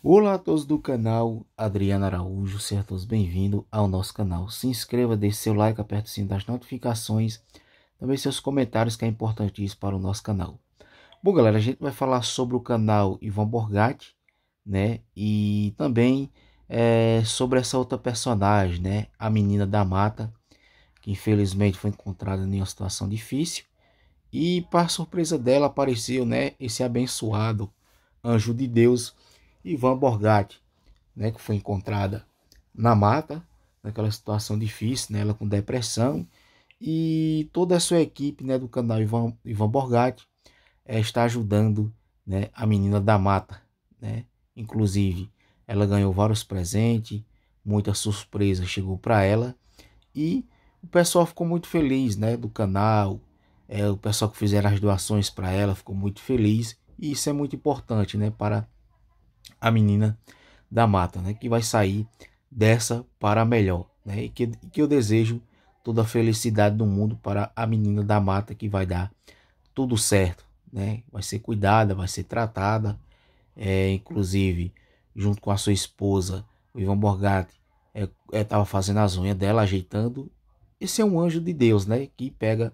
Olá a todos do canal Adriano Araújo, sejam bem-vindos ao nosso canal. Se inscreva, deixe seu like, aperte o sininho das notificações, também seus comentários que é importantíssimo para o nosso canal. Bom, galera, a gente vai falar sobre o canal Ivan Borgatti, né? E também é, sobre essa outra personagem, né? A menina da mata, que infelizmente foi encontrada em uma situação difícil. E, para surpresa dela, apareceu, né? Esse abençoado anjo de Deus Ivan Borgatti, né, que foi encontrada na mata, naquela situação difícil, né, ela com depressão, e toda a sua equipe né, do canal Ivan, Ivan Borgatti é, está ajudando né, a menina da mata. Né? Inclusive, ela ganhou vários presentes, muita surpresa chegou para ela, e o pessoal ficou muito feliz né, do canal, é, o pessoal que fizeram as doações para ela ficou muito feliz, e isso é muito importante né, para a menina da mata, né? Que vai sair dessa para melhor, né? E que, que eu desejo toda a felicidade do mundo para a menina da mata que vai dar tudo certo, né? Vai ser cuidada, vai ser tratada, é, inclusive junto com a sua esposa, o Ivan Borgatti, estava é, é, fazendo as unhas dela, ajeitando. Esse é um anjo de Deus, né? Que pega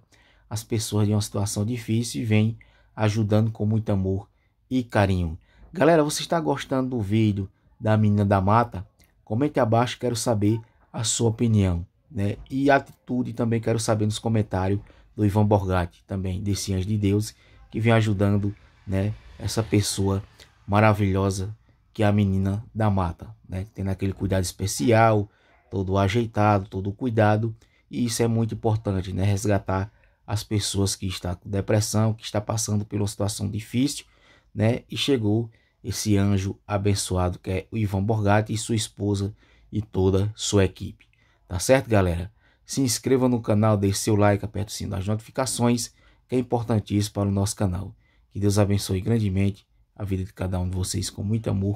as pessoas de uma situação difícil e vem ajudando com muito amor e carinho. Galera, você está gostando do vídeo da menina da mata? Comente abaixo, quero saber a sua opinião, né? E atitude também quero saber nos comentários do Ivan Borgatti, também desse Anjo de Deus, que vem ajudando, né? Essa pessoa maravilhosa que é a menina da mata, né? Tendo aquele cuidado especial, todo ajeitado, todo cuidado, e isso é muito importante, né? Resgatar as pessoas que estão com depressão, que está passando por uma situação difícil, né? E chegou esse anjo abençoado que é o Ivan Borgatti e sua esposa e toda sua equipe. Tá certo, galera? Se inscreva no canal, deixe seu like, aperte o sininho das notificações, que é importantíssimo para o nosso canal. Que Deus abençoe grandemente a vida de cada um de vocês com muito amor